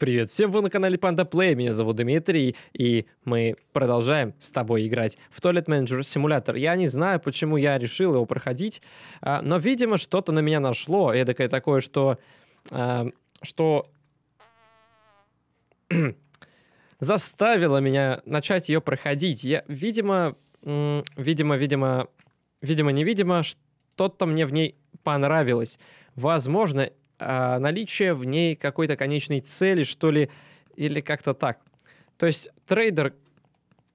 Привет всем, вы на канале Panda Play, меня зовут Дмитрий, и мы продолжаем с тобой играть в Toilet Manager Simulator. Я не знаю, почему я решил его проходить, а, но, видимо, что-то на меня нашло, эдакое такое, что... А, что... заставило меня начать ее проходить. Я, видимо, видимо, видимо, видимо, невидимо, что-то мне в ней понравилось. Возможно, э, наличие в ней какой-то конечной цели, что ли, или как-то так. То есть трейдер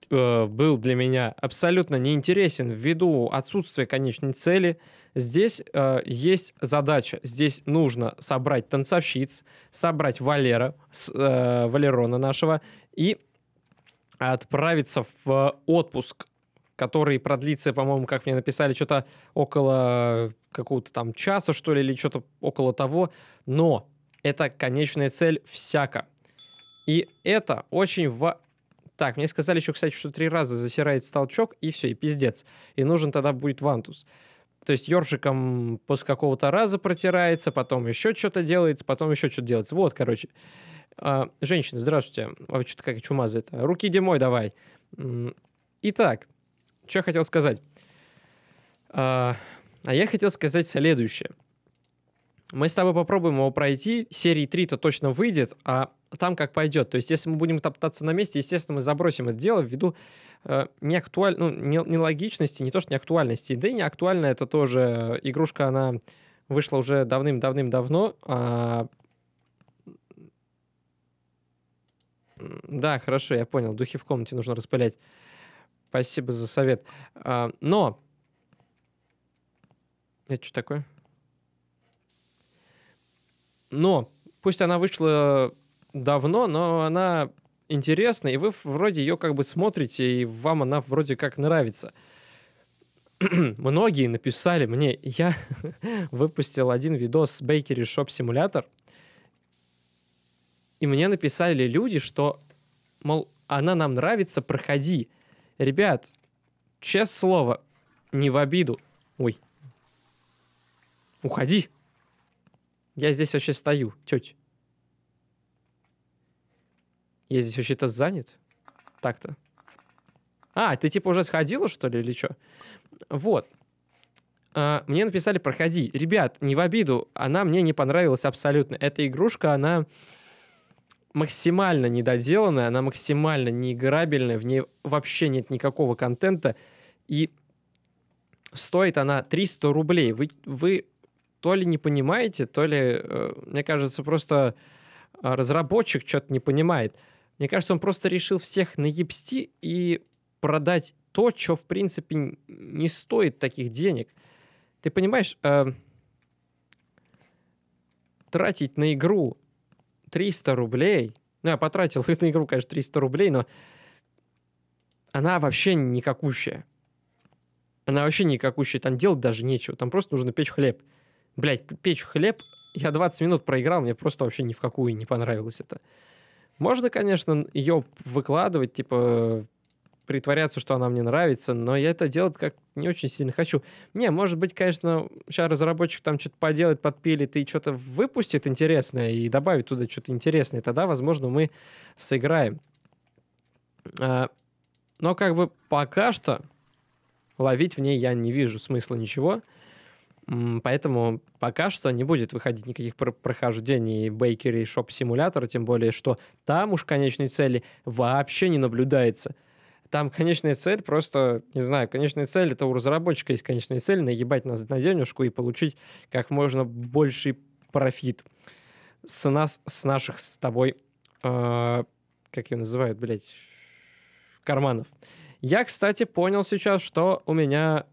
э, был для меня абсолютно неинтересен ввиду отсутствия конечной цели. Здесь э, есть задача. Здесь нужно собрать танцовщиц, собрать Валера, с, э, Валерона нашего, и отправиться в отпуск который продлится, по-моему, как мне написали, что-то около э, какого-то там часа, что ли, или что-то около того. Но это конечная цель всяко. И это очень важно. Так, мне сказали еще, кстати, что три раза засирает столчок, и все, и пиздец. И нужен тогда будет вантус. То есть ёршиком после какого-то раза протирается, потом еще что-то делается, потом еще что-то делается. Вот, короче. А, Женщина, здравствуйте. А вы что-то как чумазы это. Руки домой давай. Итак, что я хотел сказать? А, а я хотел сказать следующее. Мы с тобой попробуем его пройти. Серии 3-то точно выйдет, а там как пойдет. То есть, если мы будем топтаться на месте, естественно, мы забросим это дело ввиду э, неактуаль... ну, не, нелогичности, не то что неактуальности. Да и неактуально это тоже. Игрушка, она вышла уже давным-давным-давно. А... Да, хорошо, я понял. Духи в комнате нужно распылять. Спасибо за совет. А, но... Это что такое? Но, пусть она вышла давно, но она интересна, и вы вроде ее как бы смотрите, и вам она вроде как нравится. Многие написали мне, я выпустил один видос с Bakery Shop Simulator, и мне написали люди, что, мол, она нам нравится, проходи. Ребят, честное слово, не в обиду. Ой. Уходи. Я здесь вообще стою, тетя. Я здесь вообще-то занят. Так-то. А, ты типа уже сходила, что ли, или что? Вот. А, мне написали «Проходи». Ребят, не в обиду, она мне не понравилась абсолютно. Эта игрушка, она максимально недоделанная, она максимально неиграбельная, в ней вообще нет никакого контента, и стоит она 300 рублей. Вы, вы то ли не понимаете, то ли, э, мне кажется, просто э, разработчик что-то не понимает. Мне кажется, он просто решил всех наебсти и продать то, что, в принципе, не стоит таких денег. Ты понимаешь, э, тратить на игру 300 рублей, ну, я потратил на игру, конечно, 300 рублей, но она вообще никакущая. Она вообще никакущая, там делать даже нечего, там просто нужно печь хлеб. Блять, печь хлеб, я 20 минут проиграл, мне просто вообще ни в какую не понравилось это. Можно, конечно, ее выкладывать, типа, притворяться, что она мне нравится, но я это делать как не очень сильно хочу. Не, может быть, конечно, сейчас разработчик там что-то поделает, подпилит и что-то выпустит интересное и добавит туда что-то интересное, тогда, возможно, мы сыграем. А, но как бы пока что ловить в ней я не вижу смысла ничего. Поэтому пока что не будет выходить никаких прохождений Bakery шоп симулятора, тем более, что там уж конечной цели вообще не наблюдается. Там конечная цель просто, не знаю, конечная цель, это у разработчика есть конечная цель, наебать нас на денежку и получить как можно больший профит с нас, с наших с тобой, э, как ее называют, блядь, карманов. Я, кстати, понял сейчас, что у меня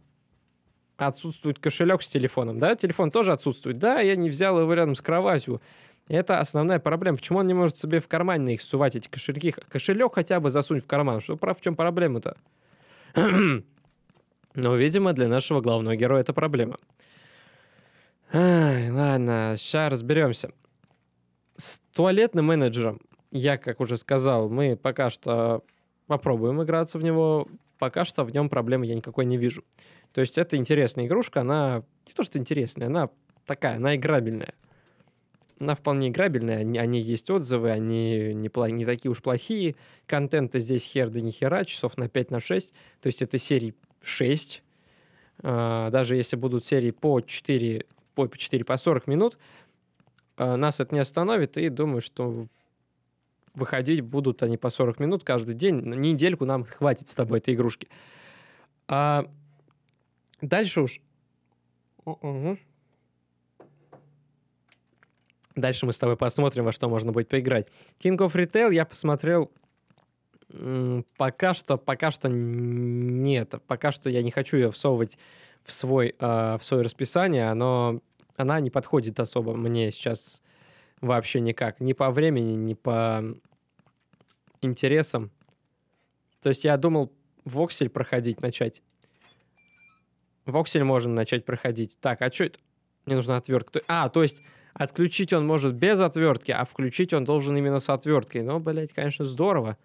отсутствует кошелек с телефоном, да? Телефон тоже отсутствует. Да, я не взял его рядом с кроватью. Это основная проблема. Почему он не может себе в кармане на их сувать, эти кошельки? Кошелек хотя бы засунь в карман. Что прав, в чем проблема-то? Но, ну, видимо, для нашего главного героя это проблема. Ай, ладно, сейчас разберемся. С туалетным менеджером, я, как уже сказал, мы пока что попробуем играться в него. Пока что в нем проблемы я никакой не вижу. То есть это интересная игрушка, она не то что интересная, она такая, она играбельная она вполне играбельная, они, есть отзывы, они не, пла- не такие уж плохие. Контента здесь хер да ни хера, часов на 5 на 6. То есть это серии 6. А, даже если будут серии по 4, по 4, по 40 минут, а, нас это не остановит, и думаю, что выходить будут они по 40 минут каждый день. На недельку нам хватит с тобой этой игрушки. А дальше уж... Дальше мы с тобой посмотрим, во что можно будет поиграть. King of Retail я посмотрел пока что, пока что нет. Пока что я не хочу ее всовывать в, свой, э, в свое расписание. Оно, она не подходит особо мне сейчас вообще никак. Ни по времени, ни по интересам. То есть я думал Воксель проходить начать. Воксель можно начать проходить. Так, а что это? Мне нужна отвертка. А, то есть Отключить он может без отвертки, а включить он должен именно с отверткой. Но, блядь, конечно, здорово,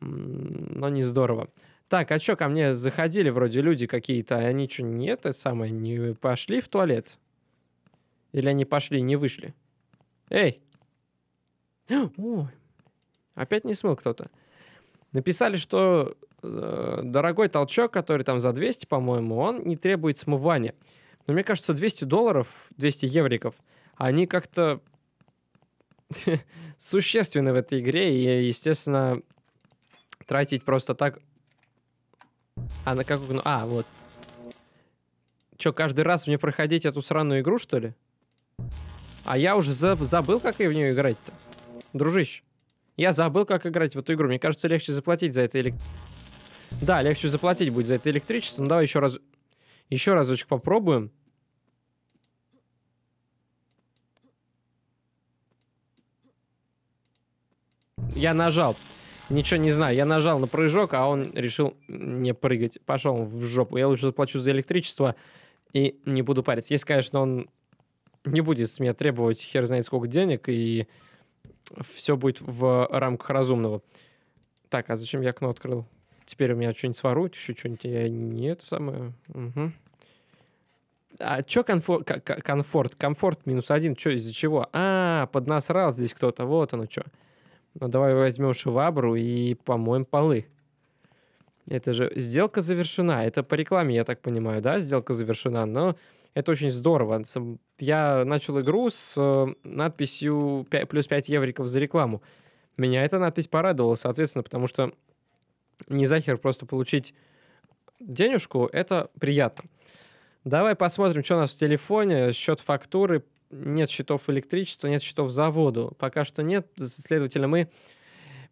но не здорово. Так, а что, ко мне заходили вроде люди какие-то, а они что, нет, это самое, не пошли в туалет? Или они пошли, не вышли? Эй! Ой, опять не смыл кто-то. Написали, что э, дорогой толчок, который там за 200, по-моему, он не требует смывания. Но мне кажется, 200 долларов, 200 евриков – они как-то существенны в этой игре, и, естественно, тратить просто так... А на как... А, вот. Че каждый раз мне проходить эту сраную игру, что ли? А я уже забыл, как я в нее играть-то. Дружище. Я забыл, как играть в эту игру. Мне кажется, легче заплатить за это электричество. Да, легче заплатить будет за это электричество. Ну, давай еще раз... Еще разочек попробуем. Я нажал. Ничего не знаю. Я нажал на прыжок, а он решил не прыгать. Пошел в жопу. Я лучше заплачу за электричество и не буду париться. Если, конечно, он не будет с меня требовать хер знает сколько денег, и все будет в рамках разумного. Так, а зачем я окно открыл? Теперь у меня что-нибудь своруют, еще что-нибудь я не это самое. Угу. А что комфорт, комфорт? Комфорт минус один, что из-за чего? А, поднасрал здесь кто-то, вот оно что. Но ну, давай возьмем швабру и помоем полы. Это же сделка завершена. Это по рекламе, я так понимаю, да, сделка завершена. Но это очень здорово. Я начал игру с э, надписью плюс 5 евриков за рекламу. Меня эта надпись порадовала, соответственно, потому что не захер просто получить денежку, это приятно. Давай посмотрим, что у нас в телефоне. Счет фактуры нет счетов электричества, нет счетов за воду. Пока что нет, следовательно, мы...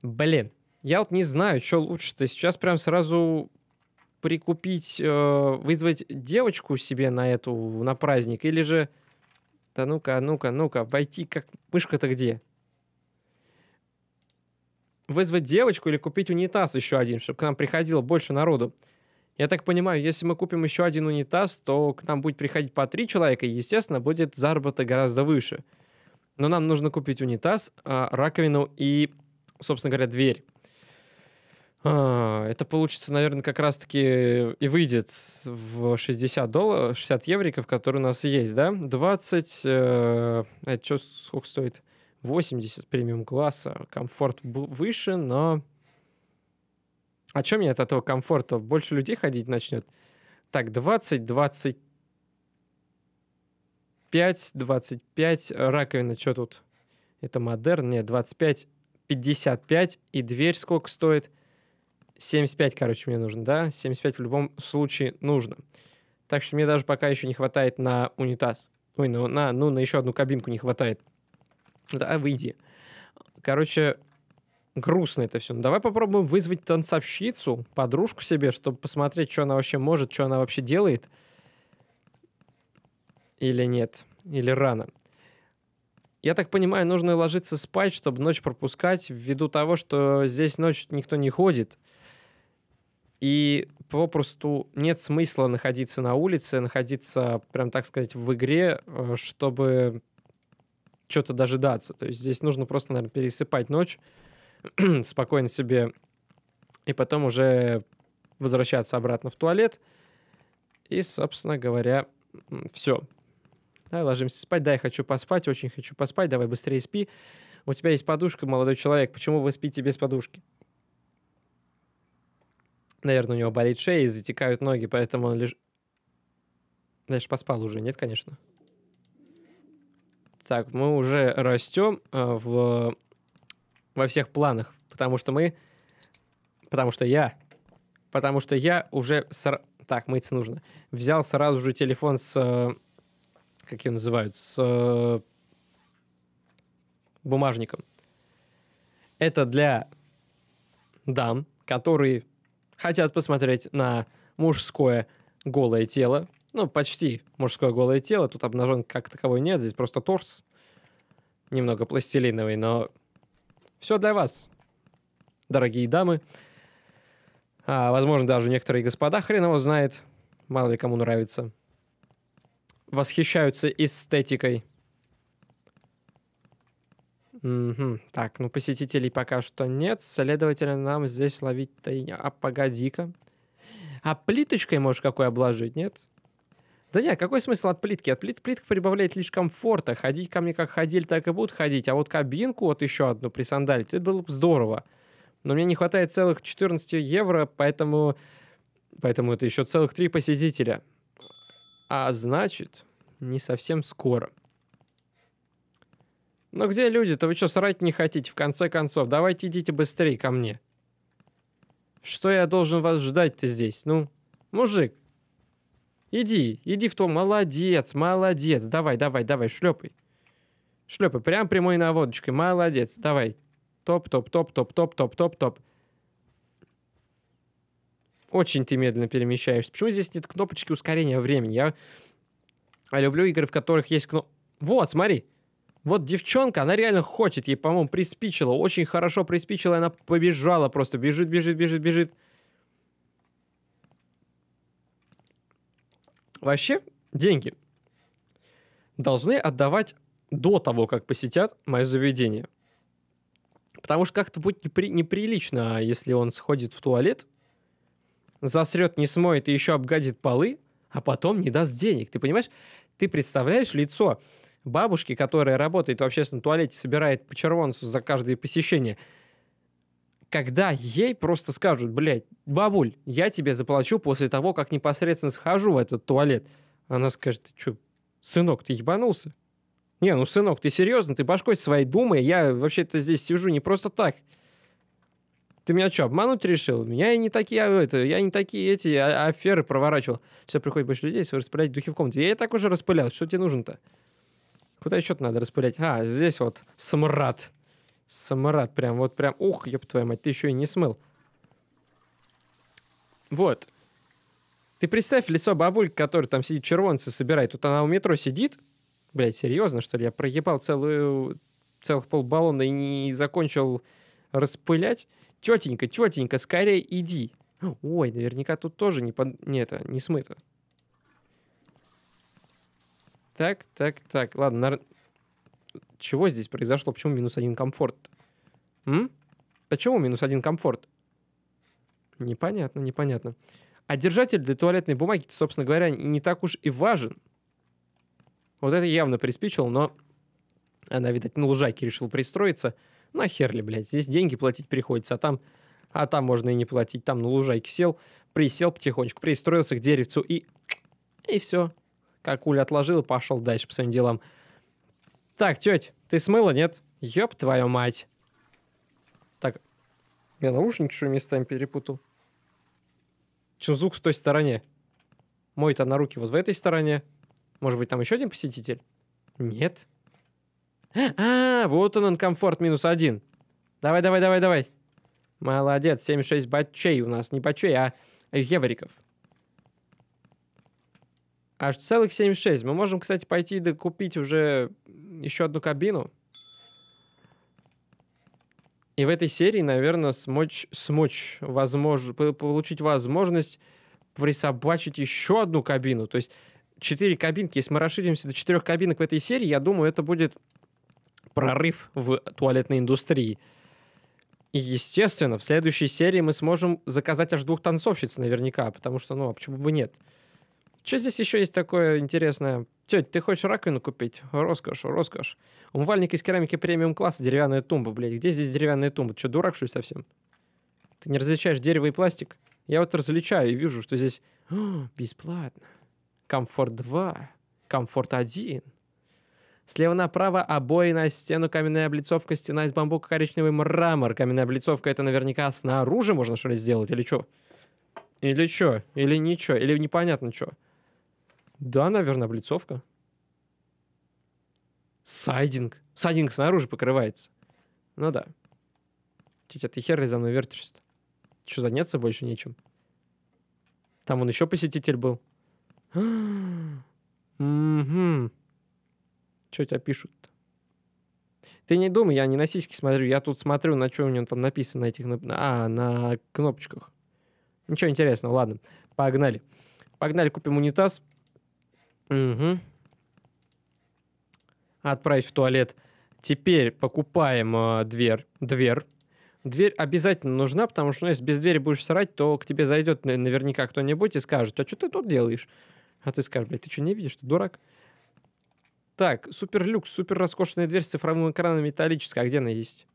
Блин, я вот не знаю, что лучше-то. Сейчас прям сразу прикупить, э, вызвать девочку себе на эту, на праздник, или же... Да ну-ка, ну-ка, ну-ка, войти как... Мышка-то где? Вызвать девочку или купить унитаз еще один, чтобы к нам приходило больше народу. Я так понимаю, если мы купим еще один унитаз, то к нам будет приходить по три человека, и, естественно, будет заработок гораздо выше. Но нам нужно купить унитаз, а, раковину и, собственно говоря, дверь. А, это получится, наверное, как раз-таки и выйдет в 60 долларов, 60 евриков, которые у нас есть, да? 20, э, это что, сколько стоит? 80 премиум класса, комфорт выше, но а чем мне от этого комфорта? Больше людей ходить начнет. Так, 20, 20, 25, 25, раковина, что тут? Это модерн, нет, 25, 55, и дверь сколько стоит? 75, короче, мне нужно, да? 75 в любом случае нужно. Так что мне даже пока еще не хватает на унитаз. Ой, ну на, ну, на еще одну кабинку не хватает. Да, выйди. Короче, грустно это все. Ну, давай попробуем вызвать танцовщицу, подружку себе, чтобы посмотреть, что она вообще может, что она вообще делает. Или нет, или рано. Я так понимаю, нужно ложиться спать, чтобы ночь пропускать, ввиду того, что здесь ночью никто не ходит. И попросту нет смысла находиться на улице, находиться, прям так сказать, в игре, э, чтобы что-то дожидаться. То есть здесь нужно просто, наверное, пересыпать ночь, спокойно себе, и потом уже возвращаться обратно в туалет. И, собственно говоря, все. Давай ложимся спать. Да, я хочу поспать, очень хочу поспать. Давай быстрее спи. У тебя есть подушка, молодой человек. Почему вы спите без подушки? Наверное, у него болит шея и затекают ноги, поэтому он лишь... Дальше поспал уже, нет, конечно. Так, мы уже растем э, в во всех планах, потому что мы... Потому что я... Потому что я уже... Сор... Так, мыться нужно. Взял сразу же телефон с... Как ее называют? С бумажником. Это для дам, которые хотят посмотреть на мужское голое тело. Ну, почти мужское голое тело. Тут обнажен как таковой нет. Здесь просто торс. Немного пластилиновый, но все для вас, дорогие дамы. А, возможно, даже некоторые господа, хрен его знает, мало ли кому нравится. Восхищаются эстетикой. Угу. Так, ну посетителей пока что нет. Следовательно, нам здесь ловить-то... А погоди-ка. А плиточкой можешь какой обложить, нет? Да нет, какой смысл от плитки? От плит, плитка прибавляет лишь комфорта. Ходить ко мне как ходили, так и будут ходить. А вот кабинку, вот еще одну присандалить, это было бы здорово. Но мне не хватает целых 14 евро, поэтому, поэтому это еще целых три посетителя. А значит, не совсем скоро. Ну где люди-то? Вы что, срать не хотите, в конце концов? Давайте идите быстрее ко мне. Что я должен вас ждать-то здесь? Ну, мужик, Иди, иди в то, молодец, молодец, давай, давай, давай, шлепай. Шлепай, прям прямой наводочкой, молодец, давай. Топ, топ, топ, топ, топ, топ, топ, топ. Очень ты медленно перемещаешься. Почему здесь нет кнопочки ускорения времени? Я, Я люблю игры, в которых есть кноп... Вот, смотри, вот девчонка, она реально хочет, ей, по-моему, приспичило, очень хорошо приспичило, она побежала просто, бежит, бежит, бежит, бежит. Вообще, деньги должны отдавать до того, как посетят мое заведение. Потому что как-то будет непри- неприлично, а если он сходит в туалет, засрет, не смоет и еще обгадит полы, а потом не даст денег. Ты понимаешь? Ты представляешь лицо бабушки, которая работает в общественном туалете, собирает по червонцу за каждое посещение – когда ей просто скажут, блядь, бабуль, я тебе заплачу после того, как непосредственно схожу в этот туалет. Она скажет, ты что, сынок, ты ебанулся? Не, ну, сынок, ты серьезно? Ты башкой своей думай, я вообще-то здесь сижу не просто так. Ты меня что, обмануть решил? Меня и не такие, а, это, я не такие эти а аферы проворачивал. все приходит больше людей, все распылять духи в комнате. Я и так уже распылял, что тебе нужно-то? Куда еще надо распылять? А, здесь вот смрад. Самарат, прям вот прям, ух, ёб твою мать, ты еще и не смыл. Вот. Ты представь лицо бабульки, которая там сидит, червонцы собирает. Тут она у метро сидит. блять, серьезно, что ли? Я проебал целую, целых полбаллона и не закончил распылять. Тетенька, тетенька, скорее иди. Ой, наверняка тут тоже не, под... не, это, не смыто. Так, так, так. Ладно, на чего здесь произошло? Почему минус один комфорт? М? Почему минус один комфорт? Непонятно, непонятно. А держатель для туалетной бумаги, собственно говоря, не так уж и важен. Вот это явно приспичило, но она, видать, на лужайке решила пристроиться. Нахер ли, блядь, здесь деньги платить приходится, а там, а там можно и не платить. Там на лужайке сел, присел потихонечку, пристроился к деревцу и... И все. Как Уля отложил и пошел дальше по своим делам. Так, теть, ты смыла, нет? Ёб твою мать. Так, я наушник что местами перепутал. звук в той стороне. Мой-то на руки вот в этой стороне. Может быть, там еще один посетитель? Нет. А, вот он, он комфорт минус один. Давай, давай, давай, давай. Молодец, 76 бачей у нас. Не бачей, а евриков. Аж целых 76. Мы можем, кстати, пойти докупить уже еще одну кабину. И в этой серии, наверное, смочь, смочь возмож... получить возможность присобачить еще одну кабину. То есть четыре кабинки. Если мы расширимся до четырех кабинок в этой серии, я думаю, это будет прорыв в туалетной индустрии. И, естественно, в следующей серии мы сможем заказать аж двух танцовщиц наверняка, потому что, ну, а почему бы нет? Что здесь еще есть такое интересное? Тетя, ты хочешь раковину купить? Роскошь, роскошь. Умывальник из керамики премиум класса, деревянная тумба, блядь. Где здесь деревянная тумба? Че, дурак, что ли, совсем? Ты не различаешь дерево и пластик? Я вот различаю и вижу, что здесь О, бесплатно. Комфорт 2, комфорт 1. Слева направо обои на стену, каменная облицовка, стена из бамбука, коричневый мрамор. Каменная облицовка это наверняка снаружи можно что ли сделать или что? Или что? Или ничего? Или непонятно что? Да, наверное, облицовка. Сайдинг. Сайдинг снаружи покрывается. Ну да. Тетя, ты хер ли за мной вертишься-то? Что, заняться больше нечем? Там он еще посетитель был. Угу. Что тебя пишут-то? Ты не думай, я не на сиськи смотрю, я тут смотрю, на что у него там написано этих... А, на кнопочках. Ничего интересного, ладно, погнали. Погнали, купим унитаз, Угу. Отправить в туалет. Теперь покупаем э, дверь. Дверь. Дверь обязательно нужна, потому что ну, если без двери будешь срать, то к тебе зайдет наверняка кто-нибудь и скажет, а что ты тут делаешь? А ты скажешь, блядь, ты что, не видишь, ты дурак? Так, супер люкс, супер роскошная дверь с цифровым экраном металлическая. А где она есть?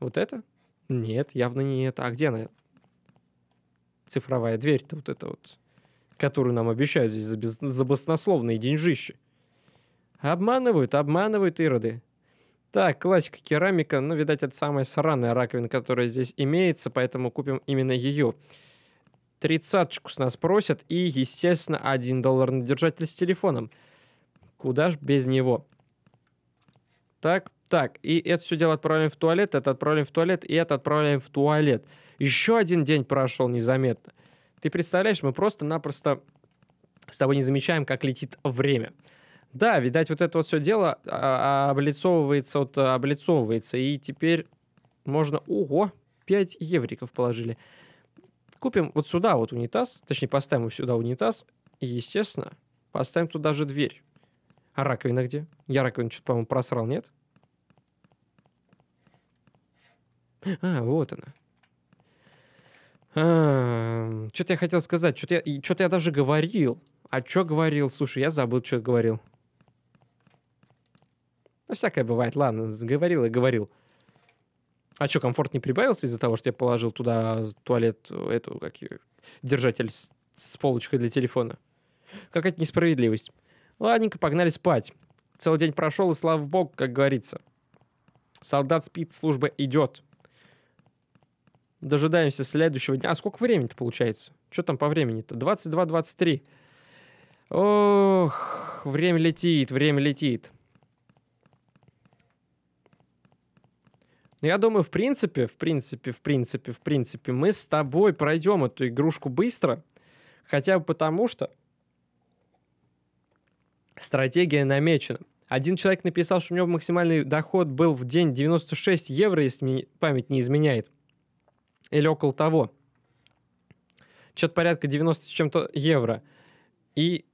Вот это? Нет, явно не это. А где она? Цифровая дверь-то вот эта вот которую нам обещают здесь за, без... за баснословные деньжищи. Обманывают, обманывают ироды. Так, классика керамика, ну, видать, это самая сраная раковина, которая здесь имеется, поэтому купим именно ее. Тридцаточку с нас просят и, естественно, один доллар на держатель с телефоном. Куда ж без него? Так, так, и это все дело отправляем в туалет, это отправляем в туалет, и это отправляем в туалет. Еще один день прошел незаметно. Ты представляешь, мы просто-напросто с тобой не замечаем, как летит время. Да, видать, вот это вот все дело а, а, облицовывается, вот облицовывается, и теперь можно... Ого, 5 евриков положили. Купим вот сюда вот унитаз, точнее, поставим вот сюда унитаз, и, естественно, поставим туда же дверь. А раковина где? Я раковину что-то, по-моему, просрал, нет? А, вот она. Эм, что-то я хотел сказать, что-то я, что я даже говорил. А что говорил? Слушай, я забыл, что говорил. Ну, всякое бывает, ладно, говорил и говорил. А что, комфорт не прибавился из-за того, что я положил туда туалет, эту, как ее, держатель с, с полочкой для телефона? Какая-то несправедливость. Ладненько, погнали спать. Целый день прошел, и слава богу, как говорится. Солдат спит, служба идет. Дожидаемся следующего дня. А сколько времени-то получается? Что там по времени-то? 22-23. Ох, время летит, время летит. Но ну, я думаю, в принципе, в принципе, в принципе, в принципе, мы с тобой пройдем эту игрушку быстро. Хотя бы потому, что стратегия намечена. Один человек написал, что у него максимальный доход был в день 96 евро, если мне память не изменяет или около того. Что-то порядка 90 с чем-то евро. И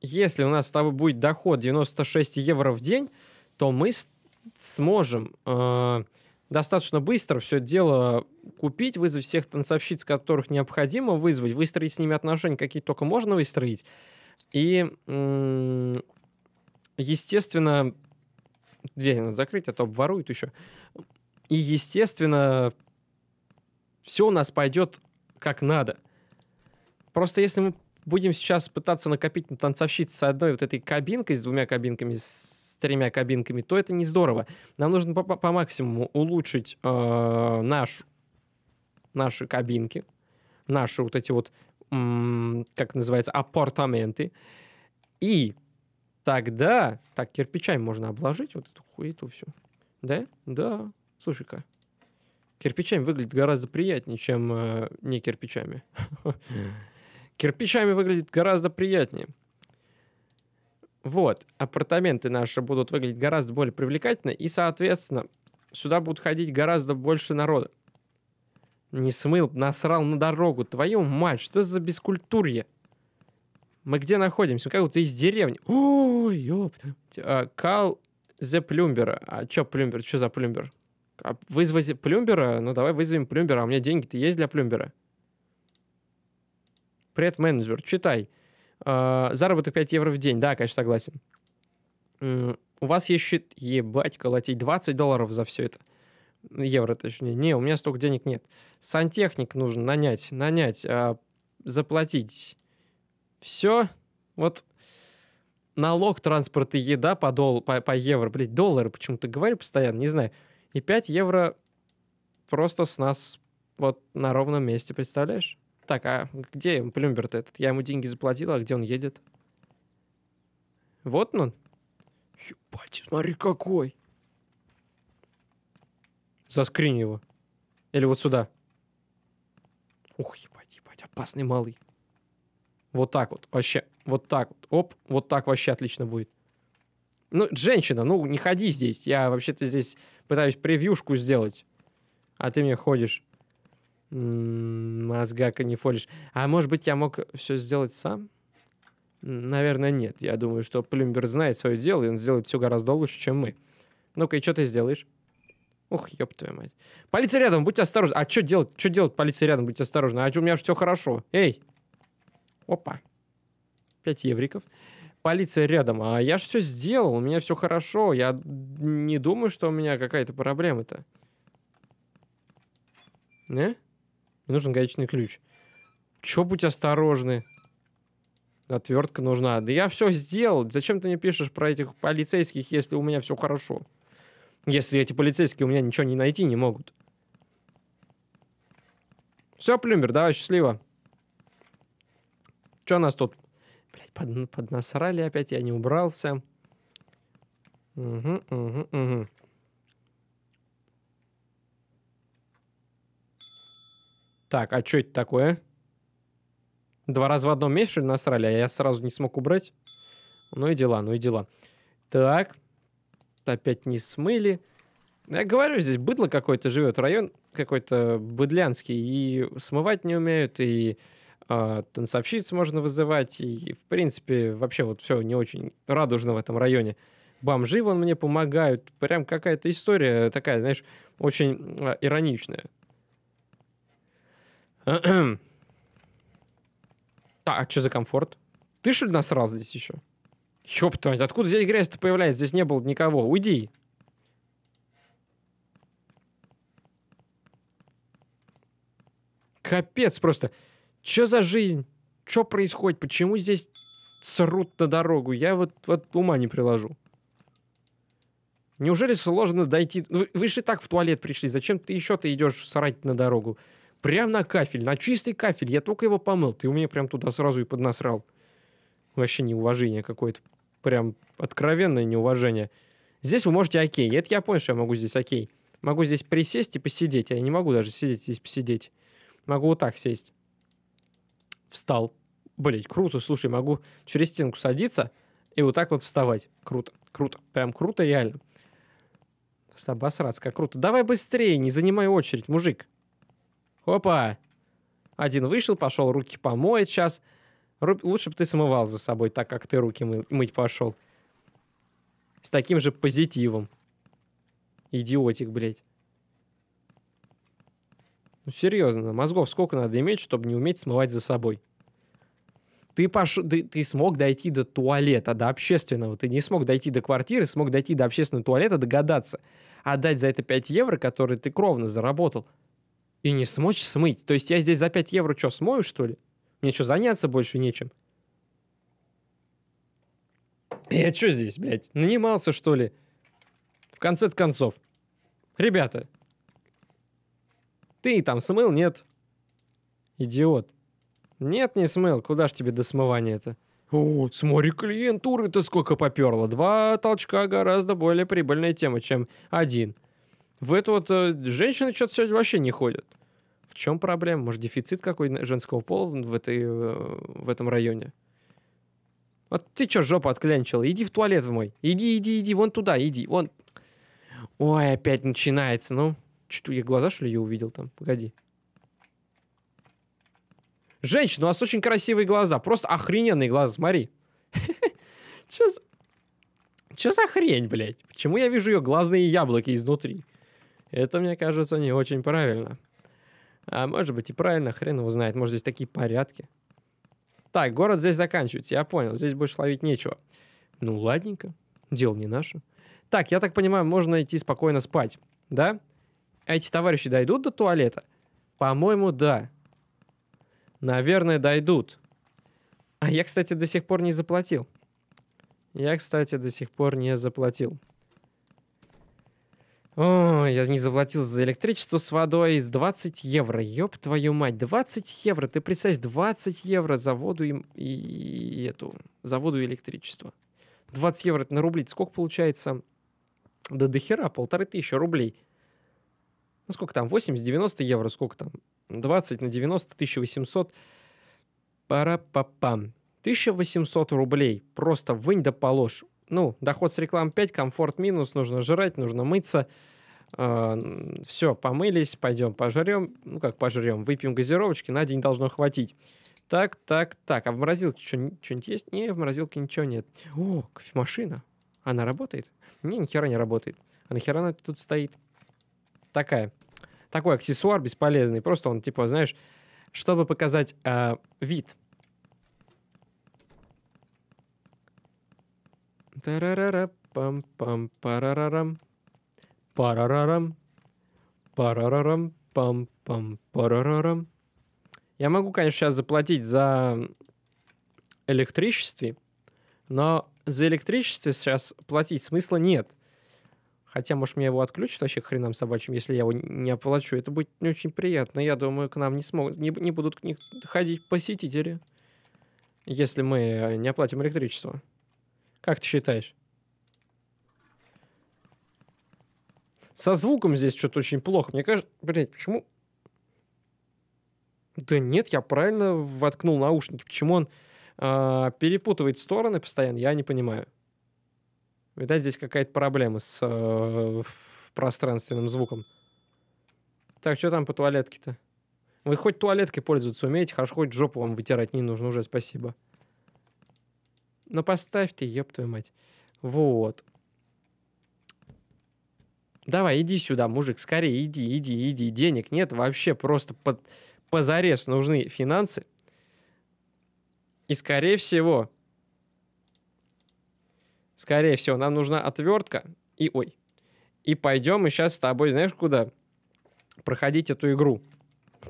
если у нас с тобой будет доход 96 евро в день, то мы сможем э, достаточно быстро все дело купить, вызвать всех танцовщиц, которых необходимо вызвать, выстроить с ними отношения, какие только можно выстроить. И, э, естественно, дверь надо закрыть, а то обворуют еще. И, естественно, все у нас пойдет как надо. Просто если мы будем сейчас пытаться накопить на танцовщиц с одной вот этой кабинкой, с двумя кабинками, с тремя кабинками, то это не здорово. Нам нужно по, по максимуму улучшить э, наш, наши кабинки, наши вот эти вот, м- как называется, апартаменты. И тогда, так, кирпичами можно обложить вот эту хуету всю. Да? Да. Слушай-ка, кирпичами выглядит гораздо приятнее, чем э, не кирпичами. Кирпичами выглядит гораздо приятнее. Вот, апартаменты наши будут выглядеть гораздо более привлекательно, и, соответственно, сюда будут ходить гораздо больше народа. Не смыл, насрал на дорогу. Твою мать, что за бескультурье? Мы где находимся? Как будто из деревни. Ой, ёпта. А, Кал Зе Плюмбера. А чё Плюмбер? Чё за Плюмбер? А вызвать плюмбера? Ну, давай вызовем плюмбера. А у меня деньги-то есть для плюмбера? Пред-менеджер, читай. А, заработок 5 евро в день. Да, конечно, согласен. У вас есть счет... Ебать, колотить. 20 долларов за все это. Евро, точнее. Не, у меня столько денег нет. Сантехник нужно нанять. Нанять. А, заплатить. Все. Вот налог, транспорт и еда по, дол... по, по евро. Блядь, доллары почему-то говорю постоянно, не знаю. И 5 евро просто с нас вот на ровном месте, представляешь? Так, а где Плюмберт этот? Я ему деньги заплатил, а где он едет? Вот он. Ебать, смотри какой. Заскринь его. Или вот сюда. Ух, ебать, ебать, опасный малый. Вот так вот, вообще, вот так вот. Оп, вот так вообще отлично будет. Ну, женщина, ну, не ходи здесь. Я вообще-то здесь пытаюсь превьюшку сделать. А ты мне ходишь. М-м, мозга канифолишь. А может быть, я мог все сделать сам? Наверное, нет. Я думаю, что Плюмбер знает свое дело, и он сделает все гораздо лучше, чем мы. Ну-ка, и что ты сделаешь? Ух, ёб твою мать. Полиция рядом, будь осторожны. А что делать? Что делать? Полиция рядом, будь осторожны. А у меня же все хорошо. Эй! Опа. 5 евриков полиция рядом, а я же все сделал, у меня все хорошо, я не думаю, что у меня какая-то проблема-то. Не? Э? Мне нужен гаечный ключ. Чё, будь осторожны. Отвертка нужна. Да я все сделал. Зачем ты мне пишешь про этих полицейских, если у меня все хорошо? Если эти полицейские у меня ничего не найти не могут. Все, Плюмер, давай, счастливо. Что у нас тут? под, поднасрали опять, я не убрался. Угу, угу, угу. Так, а что это такое? Два раза в одном месте, что ли, насрали, а я сразу не смог убрать? Ну и дела, ну и дела. Так, опять не смыли. Я говорю, здесь быдло какое-то живет, район какой-то быдлянский, и смывать не умеют, и а, танцовщиц можно вызывать, и, в принципе, вообще вот все не очень радужно в этом районе. Бомжи вон мне помогают. Прям какая-то история такая, знаешь, очень а, ироничная. Так, а что за комфорт? Ты что ли насрал здесь еще? Ёб твою, откуда здесь грязь-то появляется? Здесь не было никого. Уйди. Капец просто. Че за жизнь? Что происходит? Почему здесь срут на дорогу? Я вот, вот ума не приложу. Неужели сложно дойти... Вы, вы же так в туалет пришли. Зачем ты еще ты идешь срать на дорогу? Прям на кафель, на чистый кафель. Я только его помыл. Ты у меня прям туда сразу и поднасрал. Вообще неуважение какое-то. Прям откровенное неуважение. Здесь вы можете окей. Это я понял, что я могу здесь окей. Могу здесь присесть и посидеть. Я не могу даже сидеть здесь посидеть. Могу вот так сесть встал. Блять, круто, слушай, могу через стенку садиться и вот так вот вставать. Круто, круто, прям круто реально. Обосраться, как круто. Давай быстрее, не занимай очередь, мужик. Опа! Один вышел, пошел руки помоет сейчас. Ру... Лучше бы ты смывал за собой, так как ты руки мы... мыть пошел. С таким же позитивом. Идиотик, блядь. Ну, серьезно, мозгов сколько надо иметь, чтобы не уметь смывать за собой? Ты, пош... ты, ты смог дойти до туалета, до общественного. Ты не смог дойти до квартиры, смог дойти до общественного туалета, догадаться. Отдать а за это 5 евро, которые ты кровно заработал, и не смочь смыть. То есть я здесь за 5 евро что, смою, что ли? Мне что, заняться больше нечем? Я что здесь, блядь, нанимался, что ли? В конце концов. Ребята, ты там смыл, нет? Идиот. Нет, не смыл. Куда ж тебе до смывания-то? О, смотри, клиентуры-то сколько поперло. Два толчка гораздо более прибыльная тема, чем один. В эту вот э, женщины что-то сегодня вообще не ходят. В чем проблема? Может, дефицит какой женского пола в, этой, э, в этом районе? Вот ты что жопу отклянчил? Иди в туалет в мой. Иди, иди, иди, вон туда, иди, вон. Ой, опять начинается, ну. Что, я глаза, что ли, ее увидел там? Погоди. Женщина, у вас очень красивые глаза. Просто охрененные глаза, смотри. Че за... за хрень, блядь? Почему я вижу ее глазные яблоки изнутри? Это, мне кажется, не очень правильно. А может быть и правильно, хрен его знает. Может, здесь такие порядки. Так, город здесь заканчивается, я понял. Здесь больше ловить нечего. Ну, ладненько. Дело не наше. Так, я так понимаю, можно идти спокойно спать, да? эти товарищи дойдут до туалета? По-моему, да. Наверное, дойдут. А я, кстати, до сих пор не заплатил. Я, кстати, до сих пор не заплатил. О, я не заплатил за электричество с водой 20 евро. Ёб твою мать, 20 евро. Ты представляешь, 20 евро за воду и, и, и эту, за воду и электричество. 20 евро это на рубли. Сколько получается? Да до хера, полторы тысячи рублей ну сколько там, 80-90 евро, сколько там, 20 на 90, 1800, пара-па-пам, 1800 рублей, просто вынь да положь. Ну, доход с рекламы 5, комфорт минус, нужно жрать, нужно мыться, э, а, все, помылись, пойдем пожрем, ну как пожрем, выпьем газировочки, на день должно хватить. Так, так, так, а в морозилке что-нибудь есть? Не, в морозилке ничего нет. О, кофемашина, она работает? Не, ни хера не работает. А нахера она тут стоит? такая, такой аксессуар бесполезный. Просто он, типа, знаешь, чтобы показать э, вид. Тарарара, пам пам парарарам. Парарарам. Парарарам, пам пам парарарам. Я могу, конечно, сейчас заплатить за электричество, но за электричество сейчас платить смысла нет. Хотя, может, меня его отключат вообще к хренам собачьим, если я его не оплачу. Это будет не очень приятно. Я думаю, к нам не смогут, не, не будут к них ходить посетители, если мы э, не оплатим электричество. Как ты считаешь? Со звуком здесь что-то очень плохо. Мне кажется... Блять, почему... Да нет, я правильно воткнул наушники. Почему он э, перепутывает стороны постоянно, я не понимаю. Видать, здесь какая-то проблема с э, пространственным звуком. Так, что там по туалетке-то? Вы хоть туалеткой пользоваться умеете, хорошо, хоть жопу вам вытирать не нужно уже, спасибо. Ну поставьте, ёб твою мать. Вот. Давай, иди сюда, мужик, скорее, иди, иди, иди. Денег нет, вообще просто под, позарез нужны финансы. И, скорее всего, Скорее всего, нам нужна отвертка и ой. И пойдем мы сейчас с тобой, знаешь, куда? Проходить эту игру.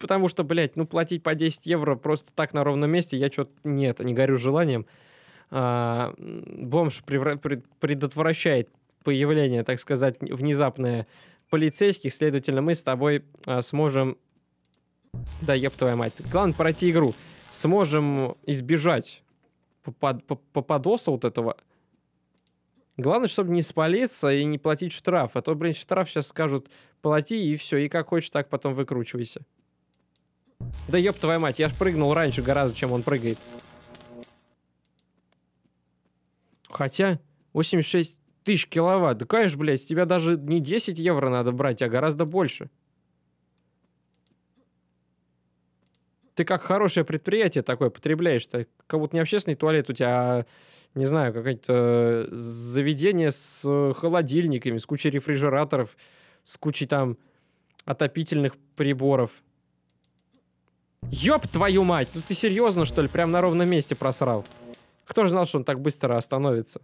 Потому что, блядь, ну платить по 10 евро просто так на ровном месте, я что-то нет, не горю желанием. А, бомж превра- предотвращает появление, так сказать, внезапное полицейских, следовательно, мы с тобой а, сможем... Да, еб твою мать. Главное пройти игру. Сможем избежать попадоса вот этого Главное, чтобы не спалиться и не платить штраф. А то, блин, штраф сейчас скажут, плати и все, и как хочешь, так потом выкручивайся. Да ёб твою мать, я ж прыгнул раньше гораздо, чем он прыгает. Хотя, 86 тысяч киловатт. Да, конечно, блядь, с тебя даже не 10 евро надо брать, а гораздо больше. Ты как хорошее предприятие такое потребляешь-то. Как будто не общественный туалет у тебя, а не знаю, какое-то заведение с э, холодильниками, с кучей рефрижераторов, с кучей там отопительных приборов. Ёб твою мать! Ну ты серьезно, что ли? Прям на ровном месте просрал. Кто же знал, что он так быстро остановится?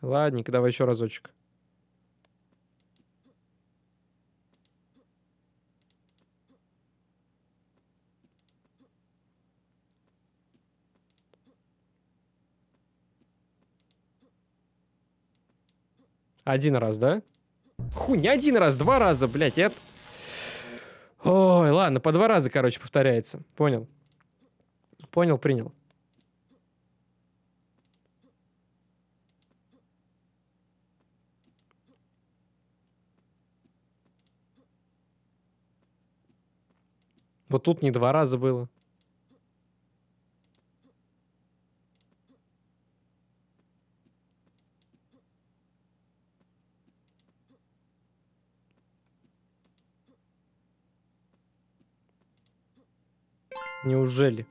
Ладненько, давай еще разочек. Один раз, да? Ху, не один раз, два раза, блядь, это... Ой, ладно, по два раза, короче, повторяется. Понял. Понял, принял. Вот тут не два раза было. Неужели?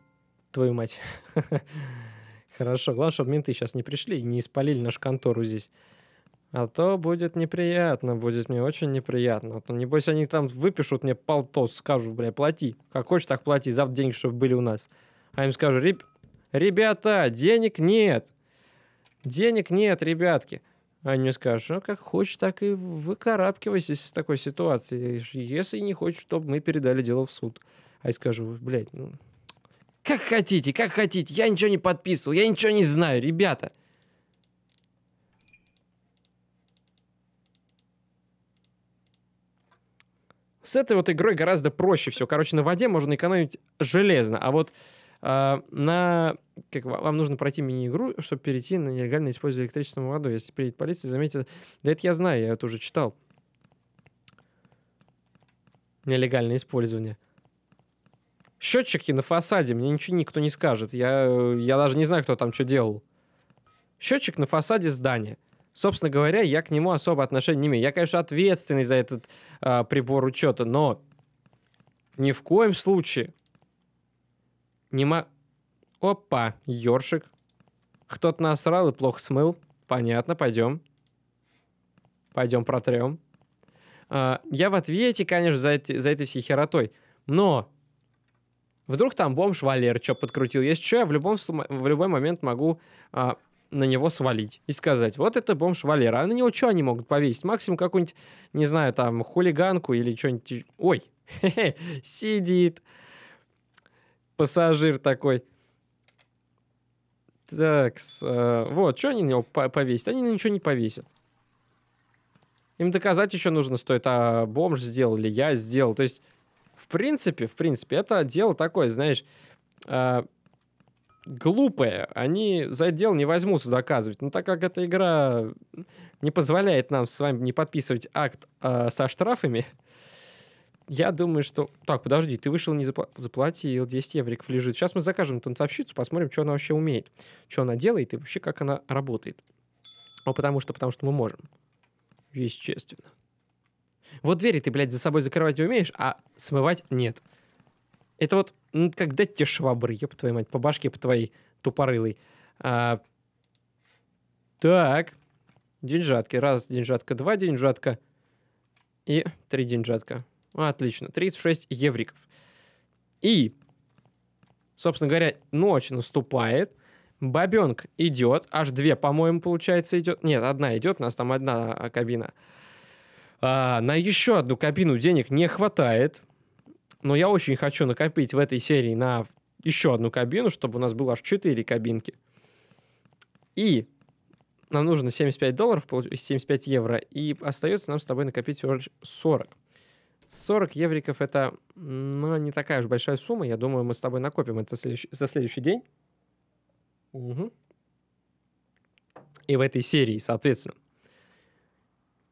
Твою мать. Хорошо, главное, чтобы менты сейчас не пришли и не испалили нашу контору здесь. А то будет неприятно, будет мне очень неприятно. А то, небось, они там выпишут мне полтос, скажут, бля, плати. Как хочешь, так плати, завтра деньги, чтобы были у нас. А им скажу, Реб... ребята, денег нет. Денег нет, ребятки. Они мне скажут, ну, как хочешь, так и выкарабкивайся из такой ситуации, если не хочешь, чтобы мы передали дело в суд. А я скажу, блядь, ну, как хотите, как хотите, я ничего не подписывал, я ничего не знаю, ребята. С этой вот игрой гораздо проще все. Короче, на воде можно экономить железно, а вот э, на... Как, вам нужно пройти мини-игру, чтобы перейти на нелегальное использование электричества воду. Если приедет полиция, заметит... Да это я знаю, я это уже читал. Нелегальное использование счетчики на фасаде, мне ничего никто не скажет. Я, э, я даже не знаю, кто там что делал. Счетчик на фасаде здания. Собственно говоря, я к нему особо отношения не имею. Я, конечно, ответственный за этот э, прибор учета, но ни в коем случае не ма... Опа, ёршик. Кто-то насрал и плохо смыл. Понятно, пойдем. Пойдем протрем. Э, а, я в ответе, конечно, за, эти, за этой всей херотой. Но Вдруг там бомж Валер что подкрутил. Если что, я в, любом, в любой момент могу а, на него свалить и сказать, вот это бомж Валера. А на него что они могут повесить? Максимум какую-нибудь, не знаю, там, хулиганку или что-нибудь... Ой, сидит пассажир такой. Так, э, вот, что они на него повесят? Они ничего не повесят. Им доказать еще нужно, что это а бомж сделал или я сделал. То есть в принципе, в принципе, это дело такое, знаешь, э, глупое. Они за это дело не возьмутся доказывать. Но так как эта игра не позволяет нам с вами не подписывать акт э, со штрафами, я думаю, что... Так, подожди, ты вышел, не запла... заплатил, 10 евриков лежит. Сейчас мы закажем танцовщицу, посмотрим, что она вообще умеет, что она делает и вообще, как она работает. Ну, потому что, потому что мы можем. Естественно. Вот двери ты, блядь, за собой закрывать не умеешь, а смывать нет. Это вот, ну, как дать тебе швабры, ёб твою мать, по башке, по твоей тупорылой. А, так, деньжатки. Раз деньжатка, два деньжатка и три деньжатка. Отлично, 36 евриков. И, собственно говоря, ночь наступает – Бабенк идет, аж две, по-моему, получается, идет. Нет, одна идет, у нас там одна кабина. А, на еще одну кабину денег не хватает, но я очень хочу накопить в этой серии на еще одну кабину, чтобы у нас было аж 4 кабинки. И нам нужно 75 долларов, 75 евро, и остается нам с тобой накопить всего лишь 40. 40 евриков это ну, не такая уж большая сумма. Я думаю, мы с тобой накопим это следующий, за следующий день. Угу. И в этой серии, соответственно.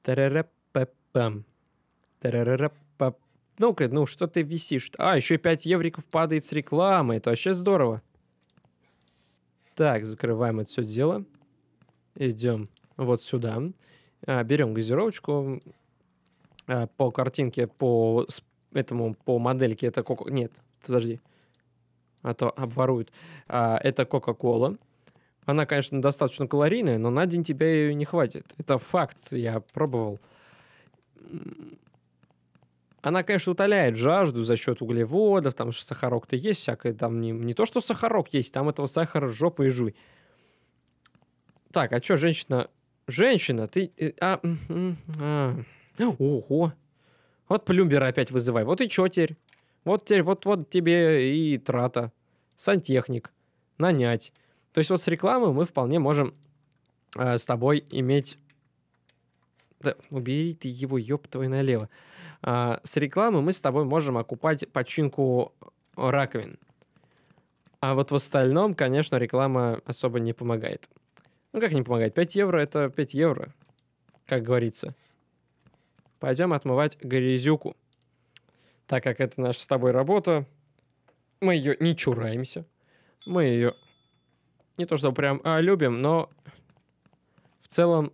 Тарарап. Бам, Ну-ка, ну что ты висишь? А, еще 5 евриков падает с рекламы. Это вообще здорово. Так, закрываем это все дело. Идем вот сюда. А, берем газировочку. А, по картинке, по этому, по модельке это кока... Нет, подожди. А то обворуют. А, это Кока-Кола. Она, конечно, достаточно калорийная, но на день тебя ее не хватит. Это факт, я пробовал она, конечно, утоляет жажду за счет углеводов, там сахарок-то есть всякое, там не, не то, что сахарок есть, там этого сахара жопа и жуй. Так, а что, женщина? Женщина, ты... Э, а, а, ого! Вот Плюмбера опять вызывай. Вот и чё теперь? Вот теперь, вот, вот тебе и трата. Сантехник. Нанять. То есть вот с рекламы мы вполне можем э, с тобой иметь да, убери ты его, ёб твой налево. А, с рекламы мы с тобой можем окупать починку раковин. А вот в остальном, конечно, реклама особо не помогает. Ну как не помогает? 5 евро — это 5 евро, как говорится. Пойдем отмывать грязюку. Так как это наша с тобой работа, мы ее не чураемся. Мы ее не то что прям а, любим, но в целом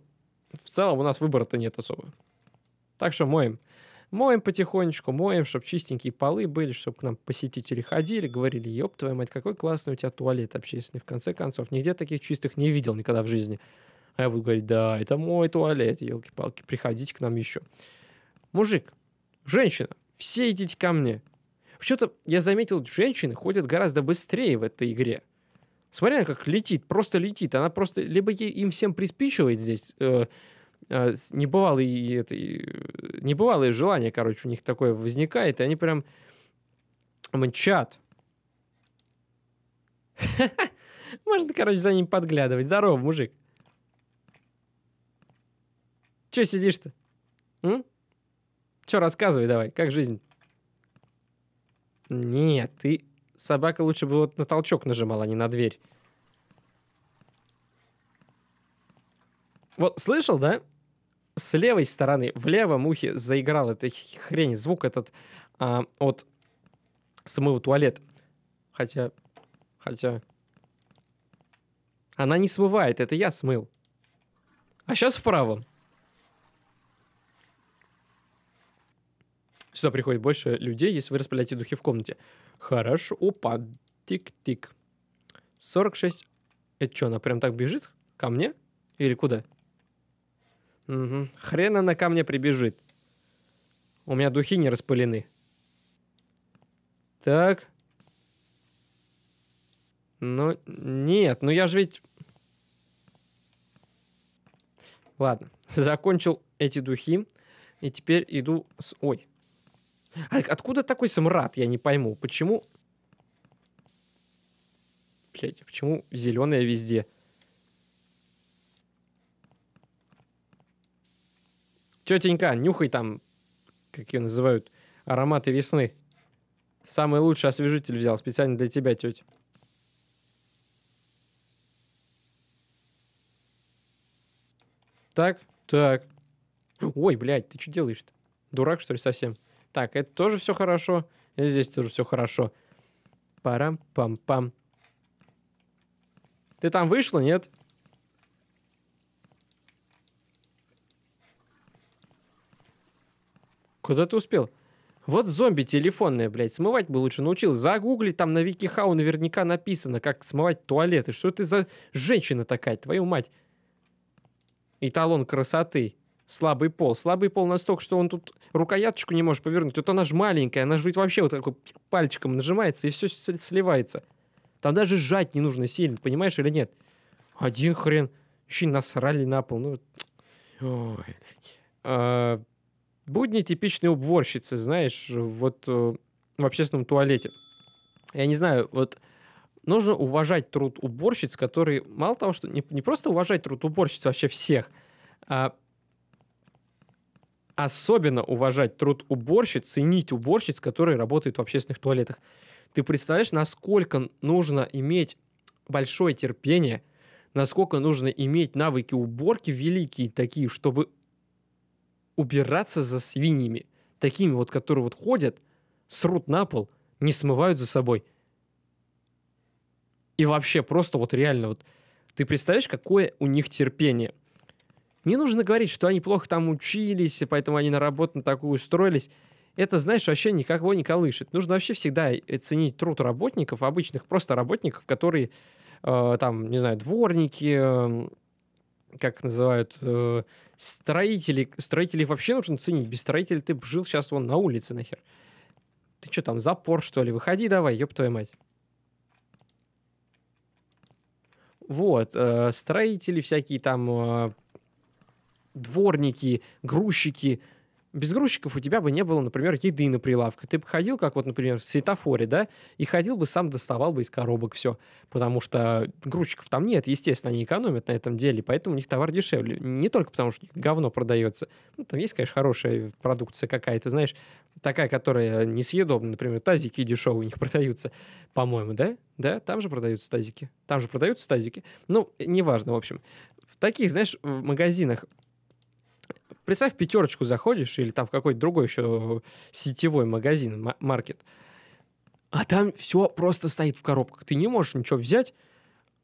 в целом у нас выбора-то нет особо. Так что моем. Моем потихонечку, моем, чтобы чистенькие полы были, чтобы к нам посетители ходили, говорили, ёб твою мать, какой классный у тебя туалет общественный, в конце концов. Нигде таких чистых не видел никогда в жизни. А я буду говорить, да, это мой туалет, елки-палки, приходите к нам еще. Мужик, женщина, все идите ко мне. Почему-то я заметил, женщины ходят гораздо быстрее в этой игре. Смотри, как летит, просто летит. Она просто либо ей, им всем приспичивает здесь э, э, небывалые, это, э, небывалые желания, короче, у них такое возникает, и они прям мчат. Можно, короче, за ним подглядывать. Здорово, мужик. Че сидишь-то? Че, рассказывай давай, как жизнь? Нет, ты собака лучше бы вот на толчок нажимала, а не на дверь. Вот, слышал, да? С левой стороны, в левом ухе заиграл эта хрень, звук этот а, от самого туалет. Хотя, хотя... Она не смывает, это я смыл. А сейчас в правом. Сюда приходит больше людей, если вы распыляете духи в комнате. Хорошо, опа, тик-тик. 46. Это что, она прям так бежит ко мне? Или куда? Угу. Хрен она ко мне прибежит. У меня духи не распылены. Так. Ну, нет, ну я же ведь... Ладно, закончил эти духи. И теперь иду с... Ой, а откуда такой самрад, я не пойму. Почему... блять, почему зеленая везде? Тетенька, нюхай там, как ее называют, ароматы весны. Самый лучший освежитель взял специально для тебя, тетя. Так, так. Ой, блядь, ты что делаешь-то? Дурак, что ли, совсем? так, это тоже все хорошо, и здесь тоже все хорошо. Парам-пам-пам. Ты там вышла, нет? Куда ты успел? Вот зомби телефонное, блядь, смывать бы лучше научил. Загугли, там на Викихау наверняка написано, как смывать туалеты. Что ты за женщина такая, твою мать? Эталон красоты слабый пол. Слабый пол настолько, что он тут рукояточку не может повернуть. Вот она же маленькая, она же ведь вообще вот такой пальчиком нажимается, и все сливается. Там даже сжать не нужно сильно, понимаешь или нет? Один хрен. Еще и насрали на пол. Ну, ой. А, будни типичные уборщицы, знаешь, вот э, в общественном туалете. Я не знаю, вот нужно уважать труд уборщиц, которые, мало того, что не, не просто уважать труд уборщиц вообще всех, а особенно уважать труд уборщиц, ценить уборщиц, которые работают в общественных туалетах. Ты представляешь, насколько нужно иметь большое терпение, насколько нужно иметь навыки уборки великие такие, чтобы убираться за свиньями, такими вот, которые вот ходят, срут на пол, не смывают за собой. И вообще просто вот реально вот ты представляешь, какое у них терпение – не нужно говорить, что они плохо там учились, и поэтому они на работу на такую устроились. Это, знаешь, вообще никого не колышет. Нужно вообще всегда э, ценить труд работников, обычных просто работников, которые э, там, не знаю, дворники, э, как называют, э, строители. Строителей вообще нужно ценить. Без строителей ты бы жил сейчас вон на улице нахер. Ты что там, запор, что ли? Выходи давай, ёб твою мать. Вот, э, строители всякие там, э, дворники, грузчики. Без грузчиков у тебя бы не было, например, еды на прилавках. Ты бы ходил, как вот, например, в светофоре, да, и ходил бы сам, доставал бы из коробок все. Потому что грузчиков там нет, естественно, они экономят на этом деле, поэтому у них товар дешевле. Не только потому, что говно продается. Ну, там есть, конечно, хорошая продукция какая-то, знаешь, такая, которая несъедобна. Например, тазики дешевые у них продаются, по-моему, да? Да, там же продаются тазики. Там же продаются тазики. Ну, неважно, в общем. В таких, знаешь, в магазинах представь, в пятерочку заходишь или там в какой-то другой еще сетевой магазин, маркет, а там все просто стоит в коробках. Ты не можешь ничего взять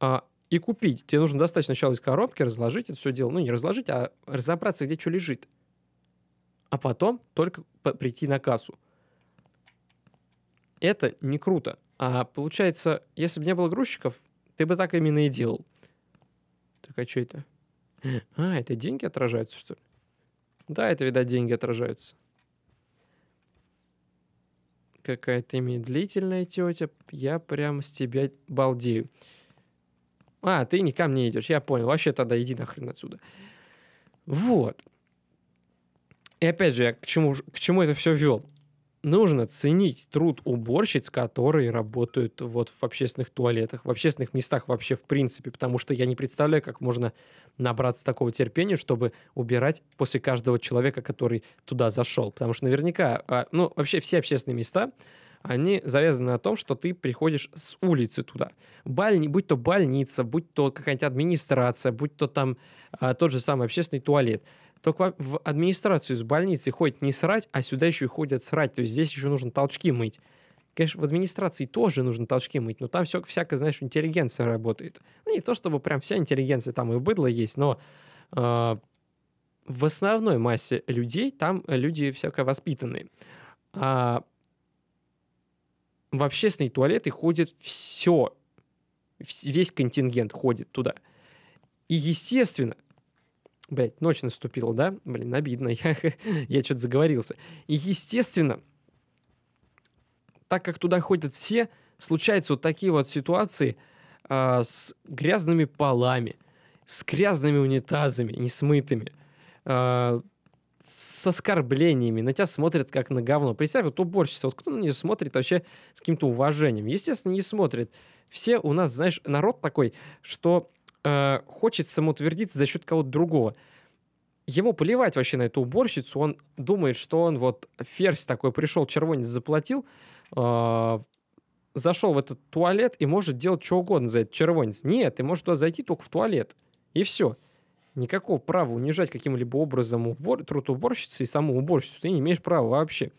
а, и купить. Тебе нужно достать сначала из коробки, разложить это все дело. Ну, не разложить, а разобраться, где что лежит. А потом только прийти на кассу. Это не круто. А получается, если бы не было грузчиков, ты бы так именно и делал. Так а что это? А, это деньги отражаются, что ли? Да, это, видать, деньги отражаются. Какая то медлительная тетя, я прям с тебя балдею. А, ты не ко мне идешь, я понял. Вообще тогда иди нахрен отсюда. Вот. И опять же, я к чему, к чему это все вел? нужно ценить труд уборщиц, которые работают вот в общественных туалетах, в общественных местах вообще в принципе, потому что я не представляю, как можно набраться такого терпения, чтобы убирать после каждого человека, который туда зашел. Потому что наверняка, а, ну, вообще все общественные места, они завязаны на том, что ты приходишь с улицы туда. Больни, будь то больница, будь то какая-нибудь администрация, будь то там а, тот же самый общественный туалет – только в администрацию из больницы ходят не срать, а сюда еще и ходят срать. То есть здесь еще нужно толчки мыть. Конечно, в администрации тоже нужно толчки мыть, но там все, всякая, знаешь, интеллигенция работает. Ну, не то чтобы прям вся интеллигенция, там и быдло есть, но э, в основной массе людей там люди всяко воспитанные. А в общественные туалеты ходит все, весь контингент ходит туда. И, естественно, Блять, ночь наступила, да? Блин, обидно, я, я что-то заговорился. И, естественно, так как туда ходят все, случаются вот такие вот ситуации э, с грязными полами, с грязными унитазами, несмытыми, э, с оскорблениями, на тебя смотрят как на говно. Представь, вот уборщица, вот кто на нее смотрит вообще с каким-то уважением? Естественно, не смотрит. Все у нас, знаешь, народ такой, что э, хочет самоутвердиться за счет кого-то другого. Ему плевать вообще на эту уборщицу, он думает, что он вот ферзь такой пришел, червонец заплатил, э, а, зашел в этот туалет и может делать что угодно за этот червонец. Нет, ты можешь туда зайти только в туалет, и все. Никакого права унижать каким-либо образом убор, труд уборщицы и саму уборщицу ты не имеешь права вообще.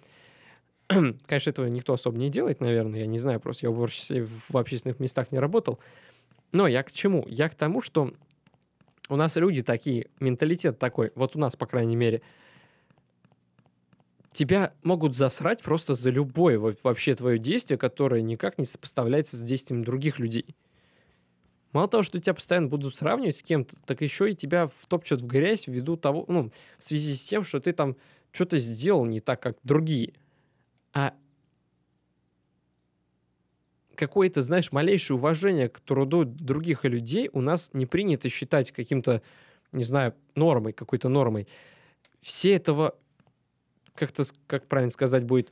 Конечно, этого никто особо не делает, наверное, я не знаю, просто я уборщицей в общественных местах не работал. Но я к чему? Я к тому, что у нас люди такие, менталитет такой, вот у нас, по крайней мере, тебя могут засрать просто за любое вообще твое действие, которое никак не сопоставляется с действием других людей. Мало того, что тебя постоянно будут сравнивать с кем-то, так еще и тебя втопчут в грязь ввиду того, ну, в связи с тем, что ты там что-то сделал не так, как другие. А какое-то, знаешь, малейшее уважение к труду других людей у нас не принято считать каким-то, не знаю, нормой, какой-то нормой. Все этого, как-то, как правильно сказать будет,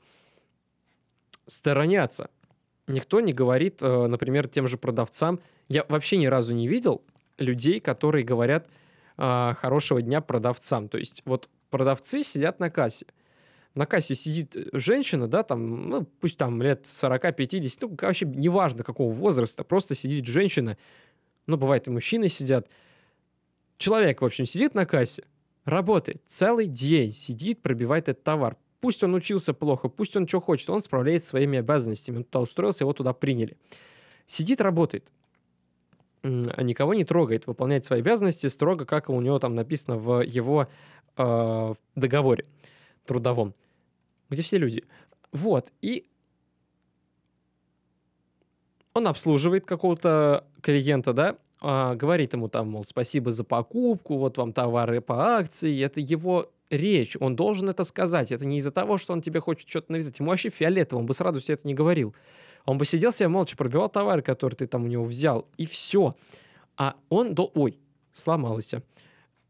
сторонятся. Никто не говорит, э, например, тем же продавцам. Я вообще ни разу не видел людей, которые говорят э, хорошего дня продавцам. То есть вот продавцы сидят на кассе – на кассе сидит э, женщина, да, там, ну, пусть там лет 40-50, ну, вообще неважно какого возраста, просто сидит женщина, ну, бывает и мужчины сидят. Человек, в общем, сидит на кассе, работает, целый день сидит, пробивает этот товар. Пусть он учился плохо, пусть он что хочет, он справляется своими обязанностями. Он туда устроился, его туда приняли. Сидит, работает а никого не трогает, выполняет свои обязанности строго, как у него там написано в его э, договоре трудовом, где все люди. Вот, и он обслуживает какого-то клиента, да, а, говорит ему там, мол, спасибо за покупку, вот вам товары по акции, это его речь, он должен это сказать, это не из-за того, что он тебе хочет что-то навязать, ему вообще фиолетово, он бы с радостью это не говорил. Он бы сидел себе молча, пробивал товары, которые ты там у него взял, и все. А он до... Ой, сломался.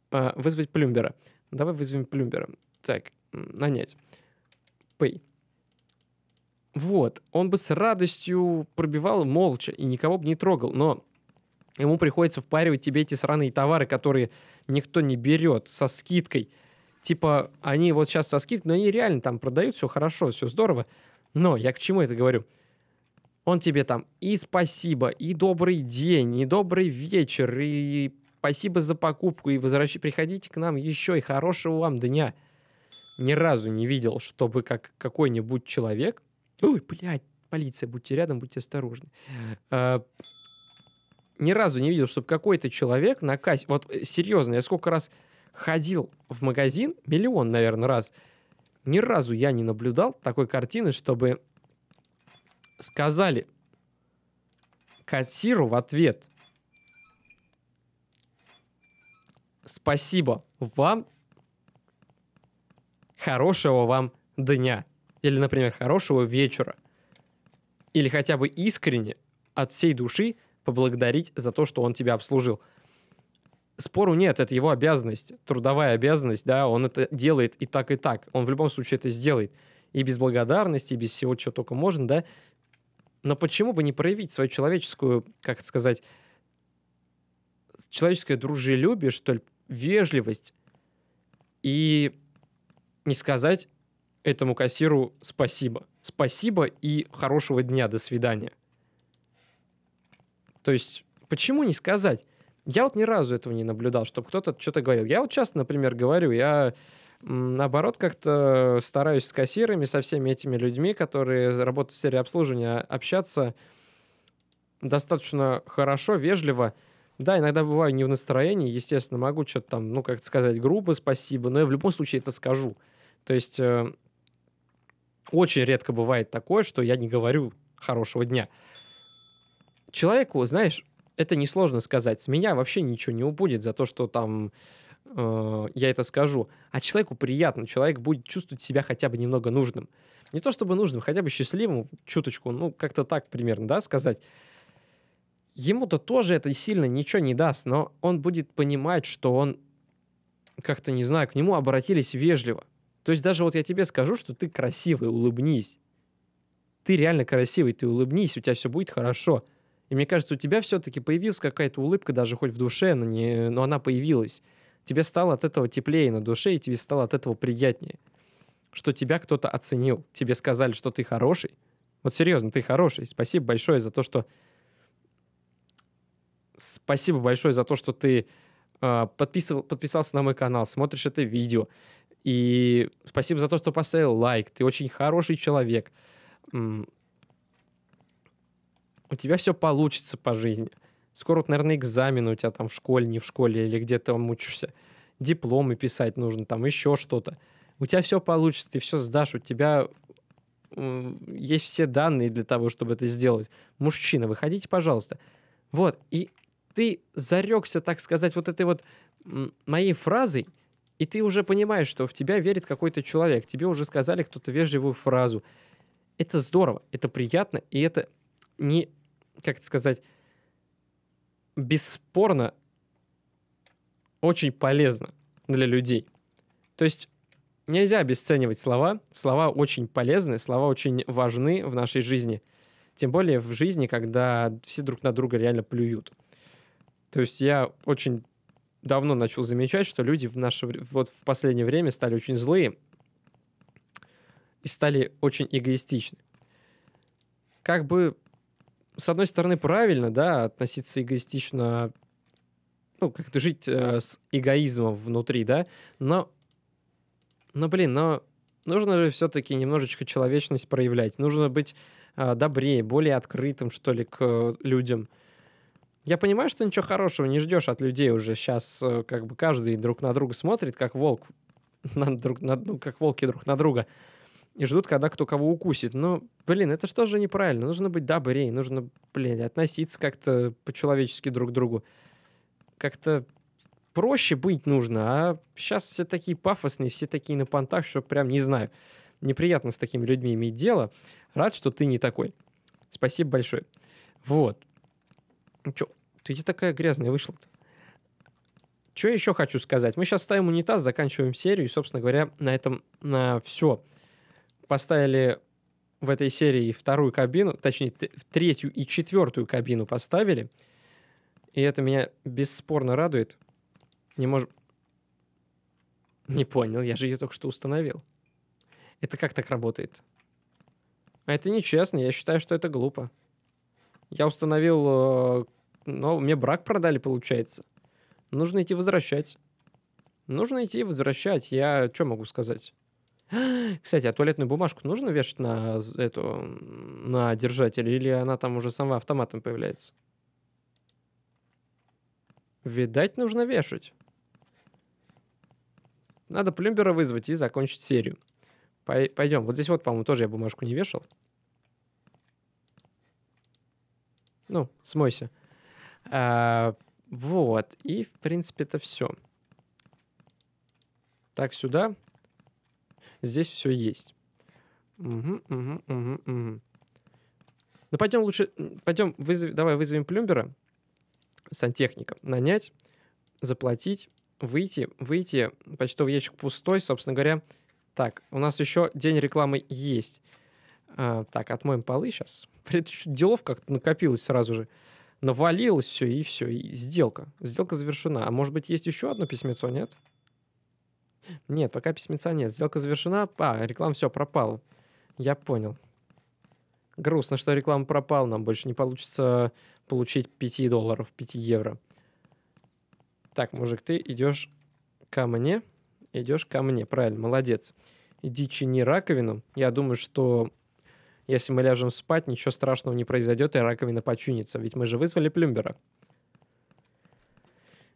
А, вызвать Плюмбера. Давай вызовем Плюмбера. Так, нанять. Pay. Вот, он бы с радостью пробивал молча и никого бы не трогал, но ему приходится впаривать тебе эти сраные товары, которые никто не берет со скидкой. Типа, они вот сейчас со скидкой, но они реально там продают, все хорошо, все здорово. Но я к чему это говорю? Он тебе там и спасибо, и добрый день, и добрый вечер, и спасибо за покупку, и возвращ... приходите к нам еще, и хорошего вам дня – ни разу не видел, чтобы как какой-нибудь человек... Ой, блядь, полиция, будьте рядом, будьте осторожны. Э, ни разу не видел, чтобы какой-то человек на кассе... Вот э, серьезно, я сколько раз ходил в магазин, миллион, наверное, раз, ни разу я не наблюдал такой картины, чтобы сказали кассиру в ответ «Спасибо, вам хорошего вам дня. Или, например, хорошего вечера. Или хотя бы искренне от всей души поблагодарить за то, что он тебя обслужил. Спору нет, это его обязанность, трудовая обязанность, да, он это делает и так, и так. Он в любом случае это сделает. И без благодарности, и без всего, чего только можно, да. Но почему бы не проявить свою человеческую, как это сказать, человеческое дружелюбие, что ли, вежливость и не сказать этому кассиру спасибо. Спасибо и хорошего дня, до свидания. То есть, почему не сказать? Я вот ни разу этого не наблюдал, чтобы кто-то что-то говорил. Я вот часто, например, говорю, я наоборот как-то стараюсь с кассирами, со всеми этими людьми, которые работают в сфере обслуживания, общаться достаточно хорошо, вежливо. Да, иногда бываю не в настроении, естественно, могу что-то там, ну, как-то сказать грубо спасибо, но я в любом случае это скажу. То есть э, очень редко бывает такое, что я не говорю хорошего дня. Человеку, знаешь, это несложно сказать. С меня вообще ничего не убудет за то, что там э, я это скажу. А человеку приятно, человек будет чувствовать себя хотя бы немного нужным. Не то чтобы нужным, хотя бы счастливым, чуточку, ну, как-то так примерно, да, сказать. Ему-то тоже это сильно ничего не даст, но он будет понимать, что он как-то, не знаю, к нему обратились вежливо. То есть даже вот я тебе скажу, что ты красивый, улыбнись. Ты реально красивый, ты улыбнись, у тебя все будет хорошо. И мне кажется, у тебя все-таки появилась какая-то улыбка даже хоть в душе, но, не, но она появилась. Тебе стало от этого теплее на душе, и тебе стало от этого приятнее. Что тебя кто-то оценил, тебе сказали, что ты хороший. Вот серьезно, ты хороший. Спасибо большое за то, что... Спасибо большое за то, что ты а, подписывал, подписался на мой канал, смотришь это видео, и спасибо за то, что поставил лайк. Ты очень хороший человек. У тебя все получится по жизни. Скоро, наверное, экзамены у тебя там в школе, не в школе или где ты мучишься. Дипломы писать нужно, там еще что-то. У тебя все получится, ты все сдашь, у тебя есть все данные для того, чтобы это сделать. Мужчина, выходите, пожалуйста. Вот, и ты зарекся, так сказать, вот этой вот моей фразой – и ты уже понимаешь, что в тебя верит какой-то человек, тебе уже сказали кто-то вежливую фразу. Это здорово, это приятно, и это не, как это сказать, бесспорно очень полезно для людей. То есть нельзя обесценивать слова. Слова очень полезны, слова очень важны в нашей жизни. Тем более в жизни, когда все друг на друга реально плюют. То есть я очень давно начал замечать, что люди в наше вот в последнее время стали очень злые и стали очень эгоистичны. Как бы с одной стороны правильно, да, относиться эгоистично, ну как-то жить э, с эгоизмом внутри, да, но, но блин, но нужно же все-таки немножечко человечность проявлять, нужно быть э, добрее, более открытым что ли к э, людям. Я понимаю, что ничего хорошего не ждешь от людей уже сейчас, э, как бы каждый друг на друга смотрит, как волк на друг, на, ну, как волки друг на друга, и ждут, когда кто кого укусит. Но, блин, это что же неправильно? Нужно быть добрее, нужно, блин, относиться как-то по-человечески друг к другу. Как-то проще быть нужно, а сейчас все такие пафосные, все такие на понтах, что прям не знаю. Неприятно с такими людьми иметь дело. Рад, что ты не такой. Спасибо большое. Вот. Ну что, ты такая грязная вышла-то? Что еще хочу сказать? Мы сейчас ставим унитаз, заканчиваем серию, и, собственно говоря, на этом на все. Поставили в этой серии вторую кабину, точнее, третью и четвертую кабину поставили. И это меня бесспорно радует. Не может... Не понял, я же ее только что установил. Это как так работает? А это нечестно, я считаю, что это глупо. Я установил, э, но ну, мне брак продали, получается. Нужно идти возвращать. Нужно идти возвращать. Я что могу сказать? Кстати, а туалетную бумажку нужно вешать на эту на держатель, или она там уже сама автоматом появляется? Видать, нужно вешать. Надо плюмбера вызвать и закончить серию. Пойдем. Вот здесь вот, по-моему, тоже я бумажку не вешал. Ну, смойся. А, вот. И, в принципе, это все. Так, сюда. Здесь все есть. Угу, угу, угу, угу. Ну, пойдем лучше... Пойдем, вызов... давай вызовем плюмбера. Сантехника. Нанять, заплатить, выйти. Выйти. Почтовый ящик пустой, собственно говоря. Так, у нас еще день рекламы есть. А, так, отмоем полы сейчас. Делов как-то накопилось сразу же. Навалилось все, и все, и сделка. Сделка завершена. А может быть, есть еще одно письмецо, нет? Нет, пока письмеца нет. Сделка завершена. А, реклама все пропала. Я понял. Грустно, что реклама пропала. Нам больше не получится получить 5 долларов, 5 евро. Так, мужик, ты идешь ко мне. Идешь ко мне, правильно, молодец. Иди чини раковину. Я думаю, что если мы ляжем спать, ничего страшного не произойдет и раковина починится, ведь мы же вызвали Плюмбера.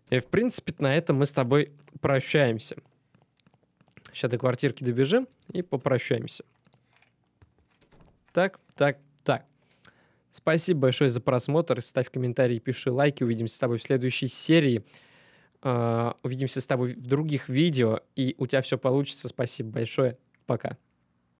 И, в принципе, на этом мы с тобой прощаемся. Сейчас до квартирки добежим и попрощаемся. Так, так, так. Спасибо большое за просмотр. Ставь комментарии, пиши лайки. Увидимся с тобой в следующей серии. А, увидимся с тобой в других видео. И у тебя все получится. Спасибо большое. Пока.